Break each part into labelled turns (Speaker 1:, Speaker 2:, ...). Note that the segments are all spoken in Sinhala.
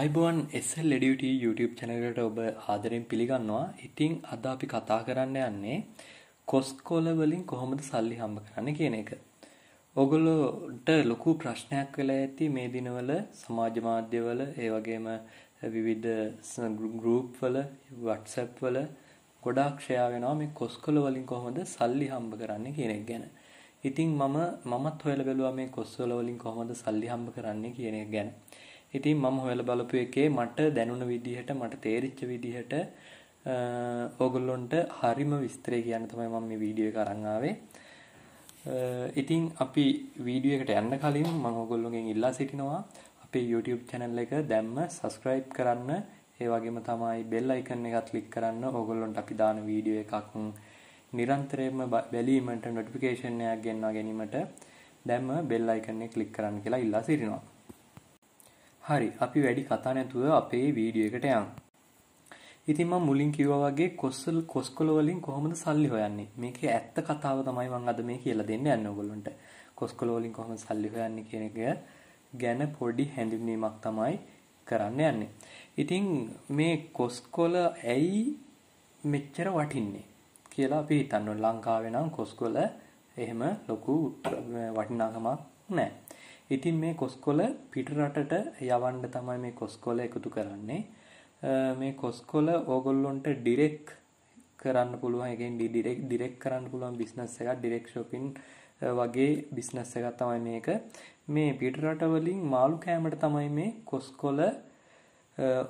Speaker 1: අයිබුවන් එස්සල් ලෙඩියුට YouTube චැනලට ඔබ ආදරෙන් පිළිගන්නවා ඉතිං අද අපි කතා කරන්න යන්නේ කොස්කොලවලින් කොහොමද සල්ලි හම්බ කරන්න කියන එක. ඔගොලොට ලොකු ප්‍රශ්නයක් වෙලා ඇති මේ දිනවල සමාජ මාධ්‍යවල ඒ වගේම විවිධ ගරූප් වල වටසැප් වල ගොඩාක් ෂයා වෙනවා මේ කොස්කොල වලින් කොහොමද සල්ලි හම්බ කරන්න කියන එක ගැන. ඉතින් මම මමත් හොයලා බැලුවා මේ කොස්කොල වලින් කොහොමද සල්ලි හම්බ කරන්නේ කියන එක ගැන. ඉතින් මම හොයලා බලපු එකේ මට දැනුණ විදිහට මට තේරිච්ච විදිහට ඕගොල්ලොන්ට හරිම විස්තරය කියන්න තමයි මම මේ වීඩියෝ එක අරන් ආවේ. ඉතින් අපි වීඩියෝ එකට යන්න කලින් මම ඕගොල්ලෝගෙන් ඉල්ලා සිටිනවා අපේ YouTube channel එක දැම්ම subscribe කරන්න. ඒ වගේම තමයි bell icon එක ක්ලික් කරන්න. ඕගොල්ලොන්ට අපි දාන වීඩියෝ එකක් නිරන්තරයෙන්ම බැලීමට notification එකක් ගෙන්වා ගැනීමට දැම්ම bell icon එක ක්ලික් කරන්න කියලා ඉල්ලා සිටිනවා. හරි අපි වැඩි කතා නැතුව අපේ වීඩියෝ එකට යමු. ඉතින් මම මුලින් කිව්වා වගේ කොස්සල් කොස්කොල වලින් කොහොමද සල්ලි හොයන්නේ? මේකේ ඇත්ත කතාව තමයි මම අද මේ කියලා දෙන්න යන්නේ ඔයගොල්ලන්ට. කොස්කොල වලින් කොහොමද සල්ලි හොයන්නේ කියන එක ගැන පොඩි හැඳින්වීමක් තමයි කරන්න යන්නේ. ඉතින් මේ කොස්කොල ඇයි මෙච්චර වටින්නේ කියලා අපි හිතන්න ඕන. ලංකාවේ නම් කොස්කොල එහෙම ලොකු වටිනාකමක් නැහැ. ඉතින් මේ කොස්කොල පිටරටට යවන්න තමයි මේ කොස්කොල එකතු කරන්නේ මේ කොස්කොල ඕගොල්ලොන්ට ඩිරෙක් කරන්න පුළුවන් එකෙන් ඩිරෙක් ඩිරෙක් කරන්න පුළුවන් බිස්නස් එකක් ඩිරෙක් ෂොපින් වගේ බිස්නස් එකක් තමයි මේක මේ පිටරට වලින් මාළු කෑමට තමයි මේ කොස්කොල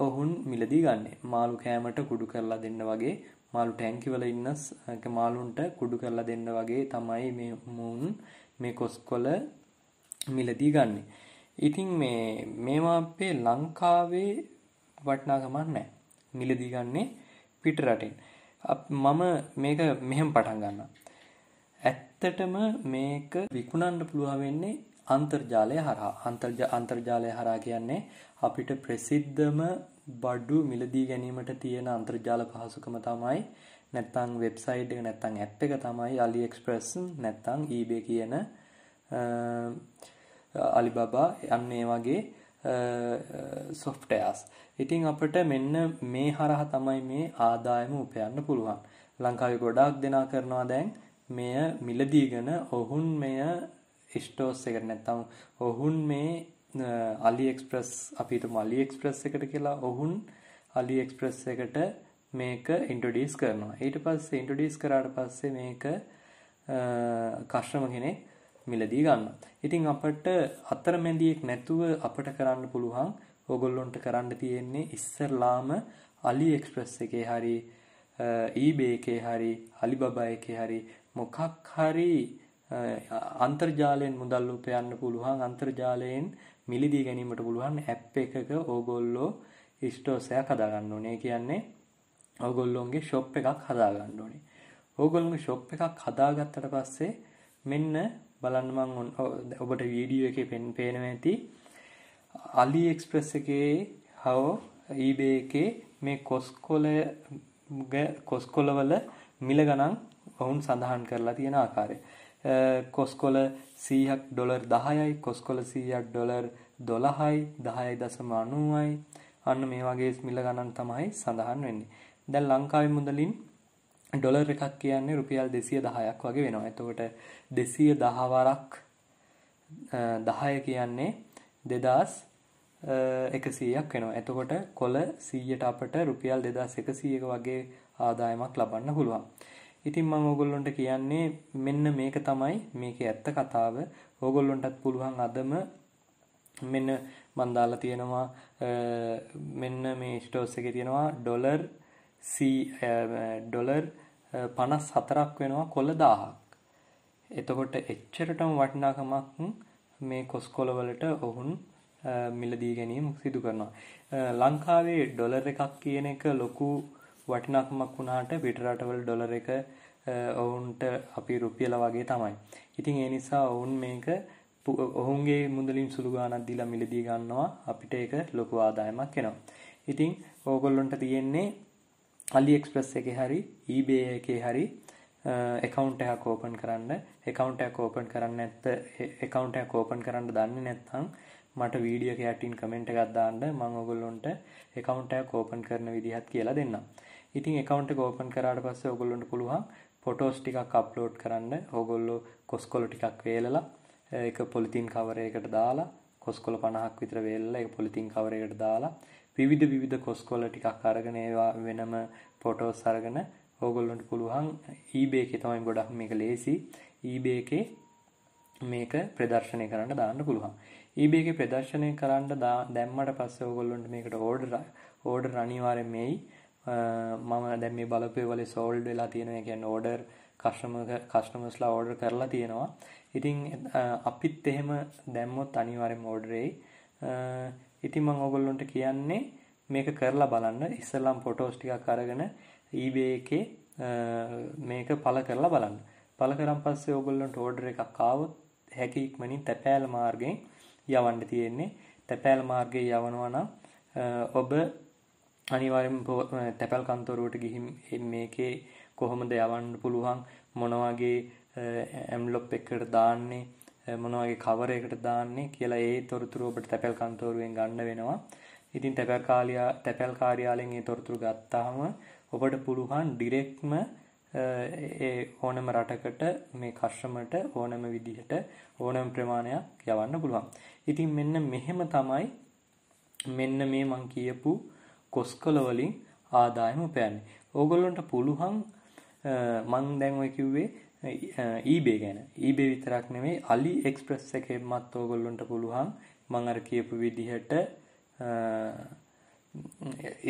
Speaker 1: ඔවුන් මිලදී ගන්නේ මාළු කෑමට කුඩු කරලා දෙන්න වගේ මාළු ටැංකිවල ඉන්න මාළුන්ට කුඩු කරලා දෙන්න වගේ තමයි මේ මුන් මේ කොස්කොල මිලදී ගන්න. ඉතින් මේ මේවා අපේ ලංකාවේ වටනාගමක් නැහැ. මිලදී ගන්නේ පිට රටෙන්. මම මේක මෙහෙම පටන් ගන්නවා. ඇත්තටම මේක විකුණන්න පුළුවන් වෙන්නේ අන්තර්ජාලය හරහා. අන්තර්ජාලය හරහා කියන්නේ අපිට ප්‍රසිද්ධම බඩු මිලදී ගැනීමට තියෙන අන්තර්ජාල පහසුකම තමයි නැත්තං වෙබ්සයිට් එක නැත්තං ඇප් එක තමයි AliExpress නැත්තං eBay කියන අලිබබා යන්න ඒ වගේ සොෆ්ටයස් ඉතිං අපට මෙන්න මේ හරහ තමයි මේ ආදායම උපයන්න පුළුවන් ලංකාව ගොඩාක් දෙනා කරනවා දැන් මෙය මිලදීගෙන ඔහුන් මෙය ස්ටෝස් එකට නැත්තම් ඔහුන් මේ අලිෙක්ස්ප්‍රස් අපිට මලිෙක්ස්ප්‍රස් එකට කියලා ඔහුන් අලිෙක්ස්ප්‍රස් එකට මේක ඉන්ටඩියස් කරනවා ඊට පස්සේ ඉන්ටඩියස් කරාට පස්සේ මේක කශ්‍රම කෙනෙක් මිලදී ගන්න. ඉතින් අපට අතරමැදියෙක් නැතුව අපට කරන්න පුළුවන් ඔගොල්ලොන්ට කරන්න තියෙන්නේ ඉස්සරලාම අලි එක්ස්ප්‍රස් එකේ හරි ඊබේ එකේ හරි අලිබබා එකේ හරි මොකක් හරි අන්තර්ජාලයෙන් මුදල් උපයන්න පුළුවන් අන්තර්ජාලයෙන් මිලදී ගැනීමට පුළුවන් ඇප් එකක ඕගොල්ලෝ ස්ටෝසයක් හදාගන්න ඕනේ කියන්නේ ඕගොල්ලොන්ගේ ෂොප් එකක් හදාගන්න ඕනේ. ඕගොල්ලොන්ගේ ෂොප් එකක් හදාගත්තට පස්සේ මෙන්න බලන්න මං ඔබට වීඩියෝ එකේ පෙන් පේනවා ඇති අලි එක්ස්ප්‍රස් එකේ හෝ ඊබේ එකේ මේ කොස්කොල කොස්කොලවල මිල ගණන් ඔවුන් සඳහන් කරලා තියෙන ආකාරය කොස්කොල 100ක් ඩොලර් 10යි කොස්කොල 100ක් ඩොලර් 12යි 10.90යි අන්න මේ වගේ මිල ගණන් තමයි සඳහන් වෙන්නේ දැන් ලංකාවේ මුදලින් ඩොලර් එකක් කියන්නේ රුපියල් දෙසිය දහයක් වගේ වෙනවා එතකොට දෙසිය දහවරක් දහය කියන්නේ දෙදස් එකසීයක් වෙනවා එතකොට කොල සීයට අපට රුපියල් දෙදස් එකසීයක වගේ ආදායමක් ලබන්න පුළුවන් ඉතින් මං ඕගොල්ලොන්ට කියන්නේ මෙන්න මේක තමයි මේක ඇත්ත කතාව ඕගොල්ලොන්ටත් පුළුවන් අදම මෙන්න මන්දාලා තියෙනවා මෙන්න මේ ස්ටෝස් එක තියෙනවා ඩොලර් ඩොලර් eh, eh, පනස් හතරක් වෙනවා කොල්ල දාහක් එතකොට එච්චරටම වටිනාකමක් මේ කොස්කොලවලට ඔහුන් eh, මිලදී ගැනීම සිදු කරනවා ලංකාවේ ඩොලර් එකක් කියන එක ලොකු වටිනාකමක් වුණාට පිටරටවල් ඩොලර එක ඔවුන්ට අපි රුපියල වගේ තමයි ඉතින් ඒ නිසා ඔවුන් මේක ඔහුන්ගේ මුදලින් සුළුගානක් දිලා මිලදී ගන්නවා අපිට ඒක ලොකු ආදායමක් එනවා ඉතිං ඕගොල්ලොන්ට තියෙන්නේ අලි එක්ස්ප්‍රස් එක හරි ඊබේ එකේ හරි එකකවන්ට එකක් ඕපන් කරන්න එකකවන්ට එක ඕපන් කරන්න ඇත්ත එකකවන්ට එක ඕපන් කරන්න දන්න නැත්හං මට වීඩියක යටින් කමෙන්ට් ගත්දාන්න මං ඔගොල්ලොන්ට එකකවන්ට එක ඕපන් කරන විදිහත් කියලා දෙන්න ඉතින් එකකවන්ට ඕපන් කරාට පස්ස ඔගොල්ලොන්ට පුළුවන් පොටෝස් ටිකක් අප්ලෝඩ් කරන්න හොගොල්ලෝ කොස්කොල ටිකක් වේලලා එක පොලිතින් කවරයකට දාලා කොස්කොල පණහක් විතර වේල්ලා එක පොලිතින් කවරයකට දාලා විවිධ විවිධ කොස්කොල ටිකක් අරගෙන ඒවා වෙනම පොටෝස් අරගෙන ඕගොල්ලොන්ට පුළුවන් ඊබේ එක තමයි ගොඩක් මේක ලේසි ඊබේ එකේ මේක ප්‍රදර්ශනය කරන්න දාන්න පුළුවන් ඊබේක ප්‍රදර්ශනය කරන්න දැම්මට පස්ස ඕගොල්ලොන්ට මේකට ඕඩ ඕඩ රනිවාරෙන් මෙයි මම දැම් මේ බලපයවල සෝල්ඩ් වෙලා තියෙනව කියන්න ඕඩර් කශ්ම කශ්නමස්ලා ඕඩර් කරලා තියෙනවා ඉතිං අපිත් එහෙම දැම්මොත් අනිවාරෙන් ඕඩරෙයි ඉතින් මම ඔයගොල්ලන්ට කියන්නේ මේක කරලා බලන්න ඉස්සෙල්ලාම ෆොටෝස් ටිකක් අරගෙන eBay එකේ මේක පළ කරලා බලන්න. පළ කරන් පස්සේ ඔයගොල්ලන්ට ඕඩර් එකක් ආවොත් හැකි ඉක්මනින් තැපෑල මාර්ගයෙන් යවන්න තියෙන්නේ. තැපෑල මාර්ගයේ යවනවා නම් ඔබ අනිවාර්යෙන් තැපැල් කන්තරුවට ගිහින් මේකේ කොහොමද යවන්න පුළුවන් මොනවාගේ ඇම්ලොප් එකට දාන්නේ මොන වගේ කවරයකට දාන්නේ කියලා ඒ තොරතුරු ඔබට තැපැල් කන්තෝරුවෙන් ගන්න වෙනවා. ඉතින් තැපැල් කාර්යා තැපැල් කාර්යාලයෙන් ඒ තොරතුරු ගත්තාම ඔබට පුළුවන් ඩිරෙක්ට්ම ඒ ඕනම රටකට මේ කස්ටමර්ට ඕනම විදිහට ඕනම ප්‍රමාණයක් යවන්න පුළුවන්. ඉතින් මෙන්න මෙහෙම තමයි මෙන්න මේ මං කියපු කොස්කොල වලින් ආදායම උපයන්නේ. ඕගොල්ලන්ට පුළුවන් මං දැන් ඔය කිව්වේ ඊබේ ගැන ඊබේ විතරක් නෙමේ අලි එක්ස්ප්‍රස් එකෙමත් ඕගොල්ලොන්ට පුළුවන් මං අර කියපු විදිහට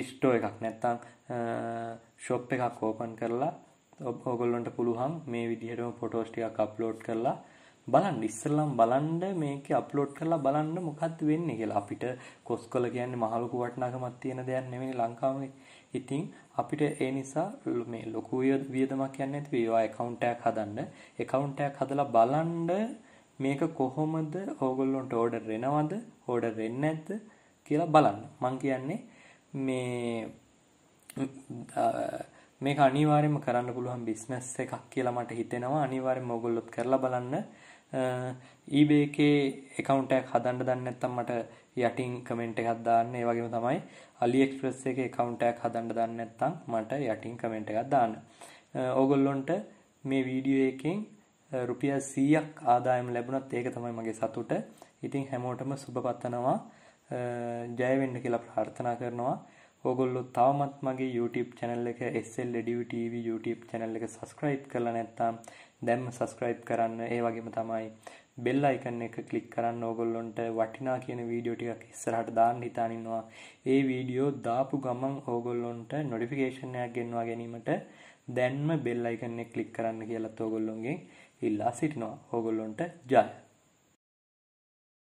Speaker 1: ස්ටෝ එකක් නැත්තං ශොප් එකක් ඕපන් කරලා ඔගොල්ලොන්ට පුළුවන් මේ විදිහටම පොටෝස්ටිකක් අප්ලෝඩ් කරලා බලන්න ඉස්සල්ලම් බලන්ඩ මේක අප්ලෝඩ් කරලා බලන්න මොකක්ද වෙන්න කියලා අපිට කොස් කොල කියන්නේ මහලුකු වටනාකමත් තියෙන දෙයක් නෙවෙනි ලංකාවේ ඉතිං අපිට ඒ නිසා මේ ලොකු වියදමක් යන්නේ නැති වේවා account එකක් හදන්න account එකක් හදලා බලන්න මේක කොහොමද ඕගොල්ලොන්ට ඕඩර් වෙනවද ඕඩර් වෙන්නේ නැද්ද කියලා බලන්න මං කියන්නේ මේ මේක අනිවාර්යයෙන්ම කරන්න පුළුවන් බිස්නස් එකක් කියලා මට හිතෙනවා අනිවාර්යයෙන්ම ඕගොල්ලොත් කරලා බලන්න eBay එකේ account එකක් හදන්න දන්නේ නැත්නම් මට යටින් කමෙන්ට් එකක් දාන්න ඒ වගේම තමයි AliExpress එකේ account එකක් හදන්න දන්නේ නැත්නම් මට යටින් කමෙන්ට් එකක් දාන්න. ඕගොල්ලොන්ට මේ වීඩියෝ එකෙන් රුපියල් 100ක් ආදායම් ලැබුණත් ඒක තමයි මගේ සතුට. ඉතින් හැමෝටම සුබපතනවා. ජය වෙන්න කියලා ප්‍රාර්ථනා කරනවා. ඕගොල්ලෝ තවමත් මගේ YouTube channel එක SL Edu TV YouTube channel එක subscribe කරලා නැත්නම් දැන්ම subscribe කරන්න. ඒ වගේම තමයි බෙල් අයිකන් එක ක්ලික් කරන්න ඕගොල්ලොන්ට වටිනා කියන වීඩියෝ ටිකක් ඉස්සරහට දාන්න හිතානින්නවා ඒ වීඩියෝ දාපු ගමන් ඕගොල්ලොන්ට නොටිෆිකේෂන් එකක් ගෙන්වා ගැනීමට දැන්ම බෙල් අයිකන් එක ක්ලික් කරන්න කියලා ඕගොල්ලොන්ගෙන් ඉල්ලා සිටිනවා ඕගොල්ලොන්ට ජය